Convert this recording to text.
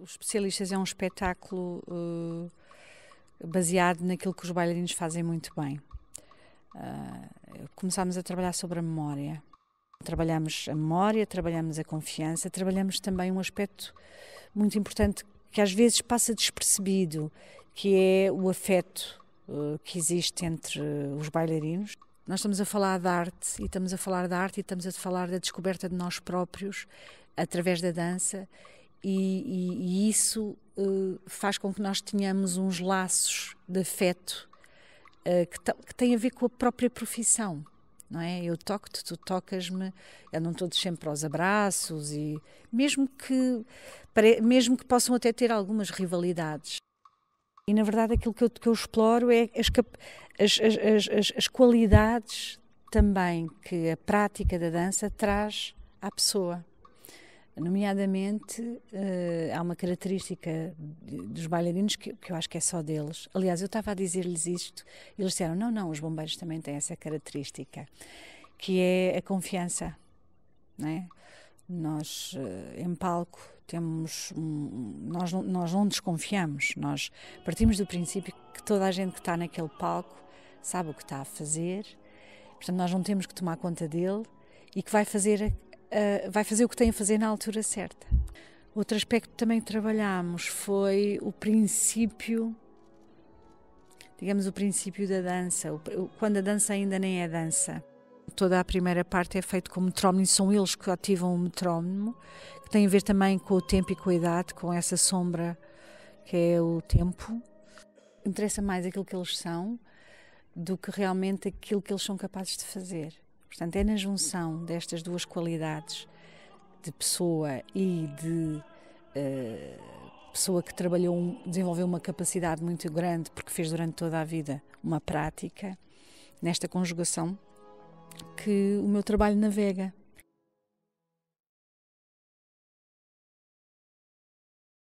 Os Especialistas é um espetáculo uh, baseado naquilo que os bailarinos fazem muito bem. Uh, começámos a trabalhar sobre a memória. Trabalhamos a memória, trabalhamos a confiança, trabalhamos também um aspecto muito importante que às vezes passa despercebido, que é o afeto uh, que existe entre os bailarinos. Nós estamos a falar de arte e estamos a falar da arte e estamos a falar da descoberta de nós próprios através da dança e, e, e isso uh, faz com que nós tenhamos uns laços de afeto uh, que, que têm a ver com a própria profissão. Não é? Eu toco-te, tu tocas-me, eu não estou sempre aos abraços e mesmo que, mesmo que possam até ter algumas rivalidades. E na verdade aquilo que eu, que eu exploro é as, as, as, as, qualidades também que a prática da dança traz à pessoa. Nomeadamente, uh, há uma característica dos bailarinos que, que, eu acho que é só deles. Aliás, eu estava a dizer-lhes isto e eles disseram: não, não, os bombeiros também têm essa característica, que é a confiança. Não é? Nós, uh, em palco, temos um, nós, não, nós não desconfiamos, nós partimos do princípio que toda a gente que está naquele palco sabe o que está a fazer, portanto, nós não temos que tomar conta dele e que vai fazer eh, vai fazer o que tem a fazer na altura certa. Outro aspecto também que trabalhámos foi o princípio, digamos, o princípio da dança, quando a dança ainda nem é dança. Toda a primeira parte é feita com metrónomo, são eles que ativam o metrónomo, que tem a ver também com o tempo e com a idade, com essa sombra que é o tempo. Interessa mais aquilo que eles são do que realmente aquilo que eles são capazes de fazer. Portanto, é na junção destas duas qualidades de pessoa e de uh, pessoa que trabalhou, desenvolveu uma capacidade muito grande porque fez durante toda a vida uma prática, nesta conjugação, que o meu trabalho navega.